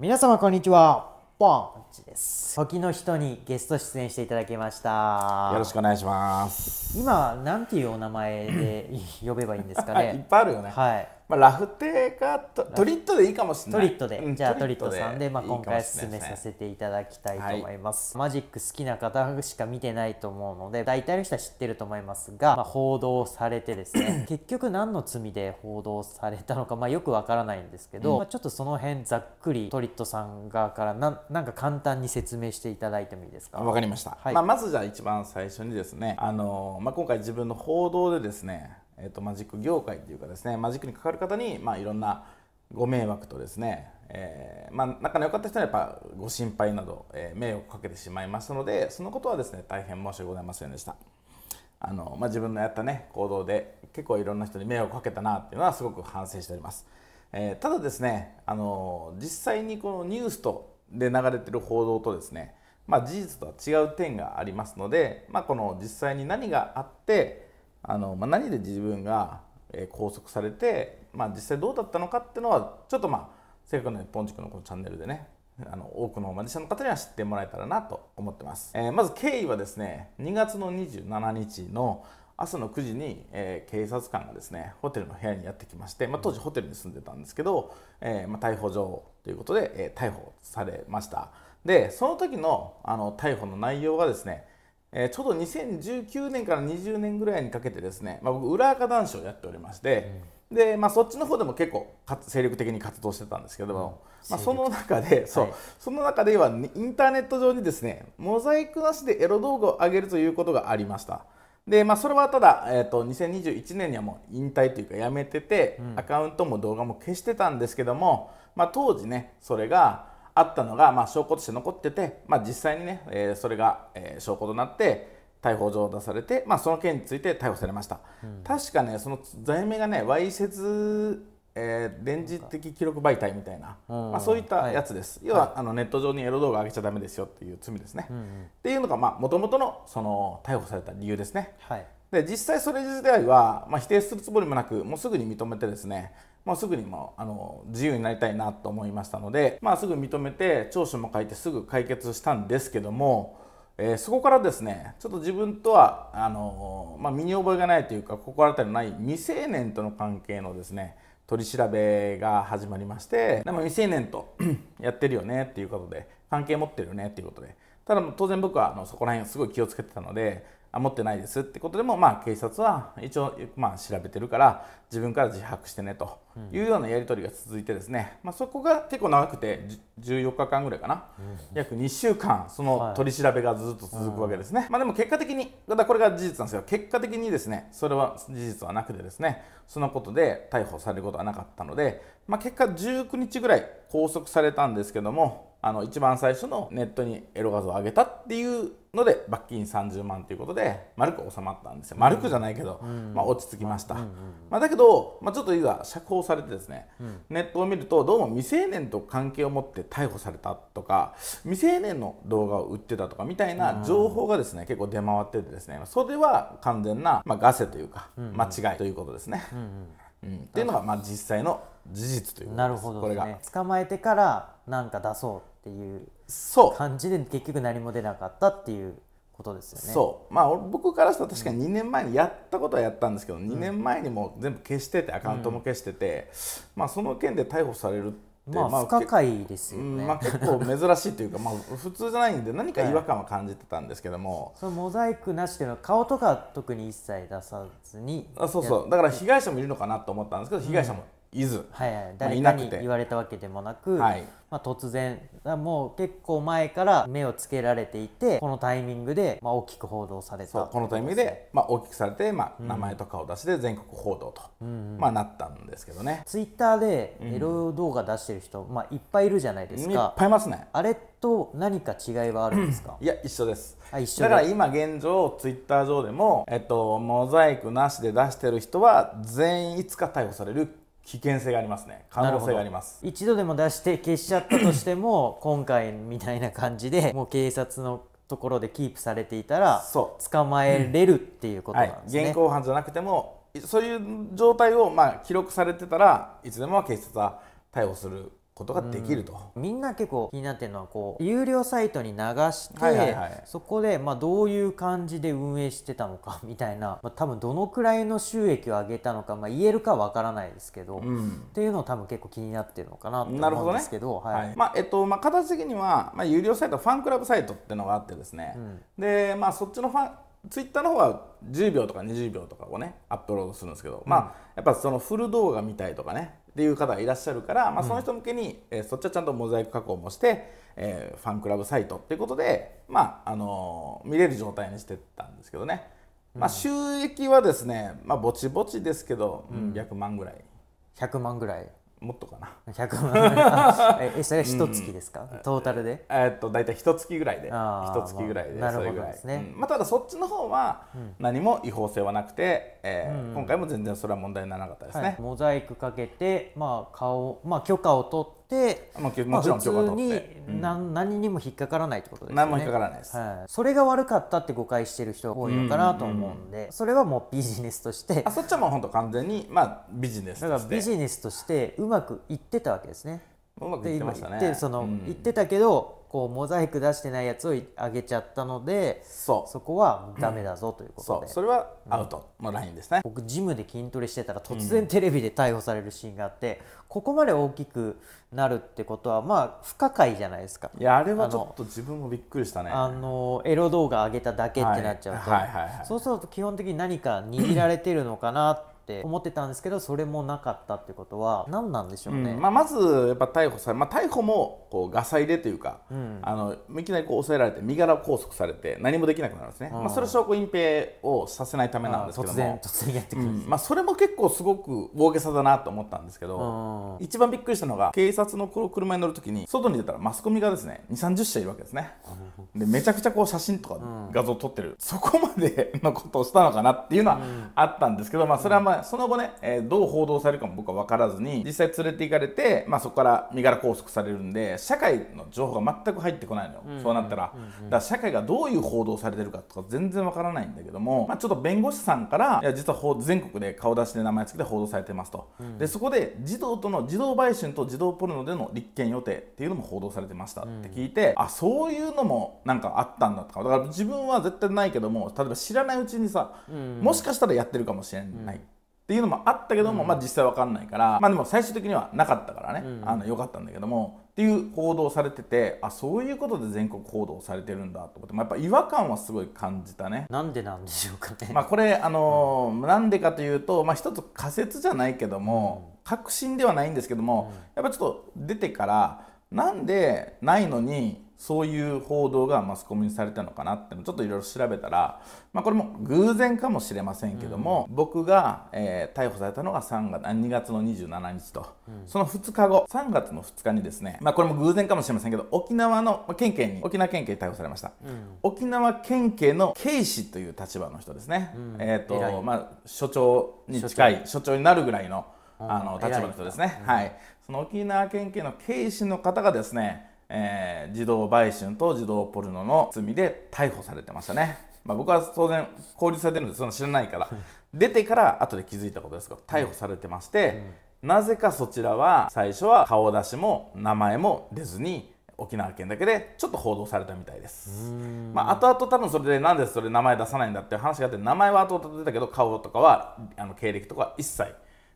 皆様こんにちはポンチです時の人にゲスト出演していただきましたよろしくお願いします今なんていうお名前で呼べばいいんですかね いっぱいあるよねはいまあ、ラフテーかトリットでいいかもしれないトリットで、うん、じゃあトリットさんでまあ、今回進めさせていただきたいと思います、はい、マジック好きな方しか見てないと思うので大体の人は知ってると思いますが、まあ、報道されてですね 結局何の罪で報道されたのか、まあ、よくわからないんですけど、うん、まあ、ちょっとその辺ざっくりトリットさん側からななんか簡単に説明していただいてもいいですかわかりました、はい、まあ、まずじゃあ一番最初にですねあの、まあ、今回自分の報道でですねえーと、マジック業界っていうかですねマジックにかかる方に、まあ、いろんなご迷惑とですね、えー、まあ、仲の良かった人はやっぱご心配など、えー、迷惑をかけてしまいますのでそのことはですね大変申し訳ございませんでした。あのまあ、自分のやったね行動で結構いろんな人に迷惑をかけたなっていうのはすごく反省しております、えー、ただですねあの実際にこのニュースとで流れてる報道とですね、まあ、事実とは違う点がありますので、まあ、この実際に何があってあの、まあ、何で自分が拘束されて、まあ、実際どうだったのかっていうのはちょっとまあせっかくの日本塾のこのチャンネルでねあの多くのマジシャンの方には知ってもらえたらなと思ってます、えー、まず経緯はですね2月の27日の朝の9時に、えー、警察官がですねホテルの部屋にやってきまして、まあ、当時ホテルに住んでたんですけど、えー、まあ、逮捕状ということで、え逮捕されましたでその時のあの逮捕の内容がですねえちょうど2019年から20年ぐらいにかけてですね、まあ、僕裏垢男子をやっておりまして、うん、でまあ、そっちの方でも結構精力的に活動してたんですけども、うん、まあ、その中でそはい、その中ではインターネット上にですねモザイクなしでエロ動画を上げるということがありました。でまあ、それはただ、えーと、と2021年にはもう引退というかやめてて、うん、アカウントも動画も消してたんですけども、まあ、当時ねそれがあったのが、まあ、証拠として残ってて、まあ、実際にね、えー、それが、えー、証拠となって逮捕状を出されて、まあ、その件について逮捕されました、うん、確かねその罪名がねわいせつ、え電磁的記録媒体みたいな、まあ、そういったやつです、はい、要は、はい、あのネット上にエロ動画上げちゃだめですよっていう罪ですね、うんうん、っていうのがもともとのその逮捕された理由ですね、はい、で実際それ自体は、まあ、否定するつもりもなくもうすぐに認めてですねまあ、すぐに、もあ、の自由になりたいなと思いましたので、まあ、すぐ認めて長所も書いてすぐ解決したんですけども、えー、そこからですねちょっと自分とはあの、まあ、身に覚えがないというか心当たりのない未成年との関係のですね取り調べが始まりましてでも未成年と やってるよねっていうことで関係持ってるよねっていうことでただ当然僕はあのそこら辺すごい気をつけてたのであ持ってないですってことでも、まあ、警察は一応、まあ、調べてるから自分から自白してねというようなやり取りが続いてですね、まあ、そこが結構長くて14日間ぐらいかな、うん、約2週間その取り調べがずっと続くわけですね、はいうん、まあ、でも結果的にただこれが事実なんですよ結果的にですねそれは事実はなくてですねそのことで逮捕されることはなかったので、まあ、結果19日ぐらい拘束されたんですけどもあの一番最初のネットにエロ画像を上げたっていうので罰金30万ということで丸く収まったんですよ丸くじゃないけど、うん、まあ、落ち着きました、うんうんまあ、だけど、まあ、ちょっといざ釈放されてですね、うん、ネットを見るとどうも未成年と関係を持って逮捕されたとか未成年の動画を売ってたとかみたいな情報がですね、結構出回っててですねそれは完全な、まあ、ガセというか、間違いということですね。うんっていうのがまあ実際の事実ということですなるほど、ね、これが捕まえてからなんか出そうっていう感じで結局何も出なかったっていうことですよね。そうまあ僕からしたら確かに2年前にやったことはやったんですけど、うん、2年前にも全部消しててアカウントも消してて、うん、まあその件で逮捕されるって、まあ、まあ、不可解ですよね、まあ、結構珍しいというかまあ普通じゃないんで何か違和感は感じてたんですけども、はい、そのモザイクなしというのは顔とか特に一切出さずにあそうそうだから被害者もいるのかなと思ったんですけど被害者もいず、はいはい、誰かに言われたわけでもなく、はい、まあ、突然もう結構前から目をつけられていてこのタイミングで、まあ、大きく報道された、このタイミングで、まあ、大きくされて、まあ、名前と顔出しで全国報道と、うん、まあ、なったんですけどねツイッターでエロ動画出してる人、うん、まあ、いっぱいいるじゃないですかいっぱいいますねあれと何か違いはあるんですかいや一緒ですあ一緒だから今現状ツイッター上でも、えっと、モザイクなしで出してる人は全員いつか逮捕される危険性がありますね可能性があります一度でも出して消しちゃったとしても 今回みたいな感じでもう警察のところでキープされていたら捕まえれるっていうことなんですね、うんはい、現行犯じゃなくてもそういう状態をまあ記録されてたらいつでも警察は逮捕することができると、みんな結構気になってるのはこう有料サイトに流して、はいはいはい、そこでまあどういう感じで運営してたのか みたいな、まあ、多分どのくらいの収益を上げたのか、まあ、言えるかわからないですけど、うん、っていうのを多分結構気になってるのかなと思うんですけど、ね、はい、まあえっとまあ、形的には、まあ、有料サイトファンクラブサイトっていうのがあってですね、うん、でまあそっちのファンツイッターの方は10秒とか20秒とかをねアップロードするんですけど、うん、まあやっぱそのフル動画見たいとかねっていう方がいらっしゃるから、まあ、その人向けに、うん、えー、そっちはちゃんとモザイク加工もして、えー、ファンクラブサイトっていうことで、まああのー、見れる状態にしてたんですけどね、まあ、収益はですね、まあ、ぼちぼちですけど、うん、万ぐらい100万ぐらいもっとかな100万円えそれが一月ですか、うん、トータルでえー、っと大体一月ぐらいで一月ぐらいで、まあ、それぐらいですね、うん、まあ、ただそっちの方は何も違法性はなくて、うん、えー、今回も全然それは問題にならなかったですね、はい、モザイクかけてまあ顔まあ許可を取って、まあ、もちろん許可取って、に何、うん、何にも引っかからないってことですね何も引っかからないです、はい、それが悪かったって誤解してる人が多いのかなと思うんで、うんうんそれはもうビジネスとしてあそっちはもう本当完全に、まあ、ビジネスだからビジネスとしてうまくいってたわけですねうまくいってましたねその、うん、言ってたけどこうモザイク出してないやつをあげちゃったのでそこはダメだぞということで、うん、それはアウトのラインですね、僕ジムで筋トレしてたら突然テレビで逮捕されるシーンがあって、うん、ここまで大きくなるってことはまあ不可解じゃないですかいやあれはちょっと自分もびっくりしたねあのエロ動画上げただけってなっちゃうと、そうすると基本的に何か握られてるのかなってって思ってたんですけどそれもなかったってことは何なんでしょうね、うん、まあ、まずやっぱ逮捕され、まあ、逮捕もこうガサ入れというか、うん、あのいきなりこう抑えられて身柄拘束されて何もできなくなるんですね、うん、まあ、それ証拠隠蔽をさせないためなんですけど突然突然やってくる、まあ、それも結構すごく大げさだなと思ったんですけど、一番びっくりしたのが警察の車に乗るときに外に出たらマスコミがですね2 3 0社いるわけですねでめちゃくちゃこう写真とか画像撮ってる、そこまでのことをしたのかなっていうのはあったんですけど、まあ、それはまあその後ね、えー、どう報道されるかも僕は分からずに、実際連れて行かれて、まあ、そこから身柄拘束されるんで、社会の情報が全く入ってこないのよ、うんうん、そうなったら。うんうん、だから社会がどういう報道されてるかとか全然分からないんだけども、まあ、ちょっと弁護士さんから、いや、実は全国で顔出しで名前付けて報道されてますと。うん、で、そこで児童との、児童売春と児童ポルノでの立件予定っていうのも報道されてましたって聞いて、うん、あ、そういうのもなんかあったんだとか、だから自分は絶対ないけども、例えば知らないうちにさ、うん、もしかしたらやってるかもしれない。っていうのもあったけども、うん、まあ実際わかんないからまあでも最終的にはなかったからね、うん、あのよかったんだけどもっていう報道されててあそういうことで全国報道されてるんだと思って、まあ、やっぱ違和感はすごい感じたね。なんでなんでしょうかね。まあこれあのー、な、うんでかというと、まあ、一つ仮説じゃないけども、確信ではないんですけども、やっぱちょっと出てからなんでないのにそういう報道がマスコミにされたのかなってちょっといろいろ調べたら、まあ、これも偶然かもしれませんけども、うん、僕が、えー、逮捕されたのが3月2月の27日と、うん、その2日後3月の2日にですね、まあ、これも偶然かもしれませんけど沖縄の県警に沖縄県警に逮捕されました、うん、沖縄県警の警視という立場の人ですね、えーとまあ、所長に近い所長になるぐらいのあの立場の人ですね、はい、その沖縄県警の警視の方がですねえー、児童売春と児童ポルノの罪で逮捕されてましたね。まあ、僕は当然勾留されてるんでそんな知らないから出てから後で気づいたことですが逮捕されてまして、うん、なぜかそちらは最初は顔出しも名前も出ずに沖縄県だけでちょっと報道されたみたいです、まあ、後々多分それでなんでそれ名前出さないんだっていう話があって名前は後々出たけど顔とかはあの経歴とかは一切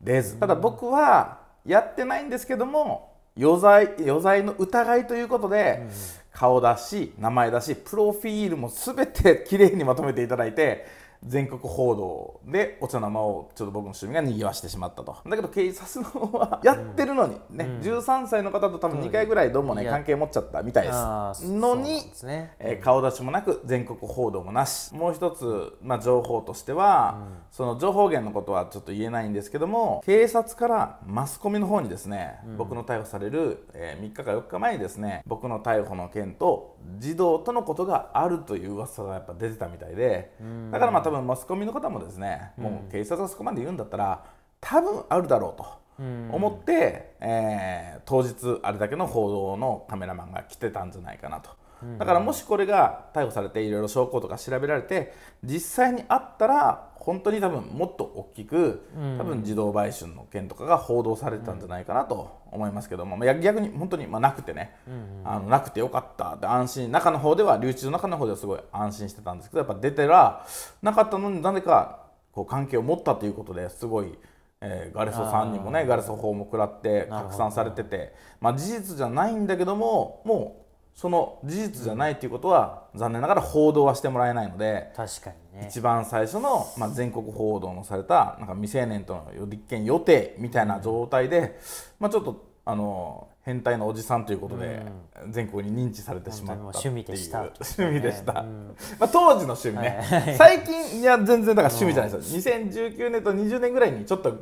出ずただ僕はやってないんですけども余罪余罪の疑いということで、顔だし名前だしプロフィールも全てきれいにまとめていただいて。全国報道でお茶の間をちょっと僕の趣味が賑わしてしまったとだけど警察の方はやってるのにね、うん、13歳の方と多分2回ぐらいどうもね、うん、関係持っちゃったみたいですのに、ね、えー、顔出しもなく全国報道もなしもう一つ、まあ、情報としては、うん、その情報源のことはちょっと言えないんですけども警察からマスコミの方にですね、僕の逮捕される、えー、3日か4日前にですね僕の逮捕の件と児童とのことがあるという噂がやっぱ出てたみたいでだからまあ分マスコミの方もですね、もう警察がそこまで言うんだったら多分あるだろうと。思って、えー、当日あれだけの報道のカメラマンが来てたんじゃないかなとだからもしこれが逮捕されていろいろ証拠とか調べられて実際にあったら本当に多分もっと大きく多分児童売春の件とかが報道されてたんじゃないかなと思いますけども、まあ、逆に本当にまあなくてね、あのなくてよかったって安心中の方では留置の中の方ではすごい安心してたんですけどやっぱ出てらなかったのに何かこう関係を持ったということですごい。えー、ガレソさんにもねガレソ法も食らって拡散されてて、まあ、事実じゃないんだけどももうその事実じゃないということは、残念ながら報道はしてもらえないので確かに、ね、一番最初の、まあ、全国報道のされたなんか未成年との立件予定みたいな状態で、まあ、ちょっとあの変態のおじさんということで、全国に認知されてしまった趣味でした、趣味でした、まあ、当時の趣味ね、最近いや全然だから趣味じゃないですよ、2019年と20年ぐらいにちょっと、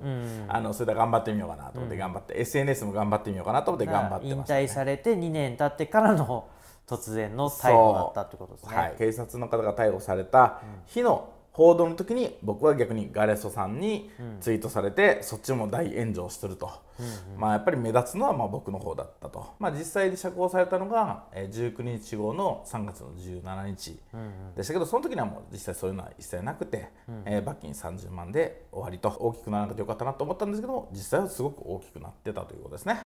あのそれで頑張ってみようかなと思って頑張って、SNS も頑張ってみようかなと思って頑張ってまし引退されて2年経ってからの突然の逮捕だったってことですね、はい、警察の方が逮捕された日の、報道の時に僕は逆にガレソさんにツイートされて、うん、そっちも大炎上すると、うんうん、まあ、やっぱり目立つのはまあ僕の方だったと、まあ、実際に釈放されたのが19日後の3月の17日でしたけどその時にはもう実際そういうのは一切なくて、うんうん、えー、罰金30万で終わりと大きくならなくてよかったなと思ったんですけども実際はすごく大きくなってたということですね。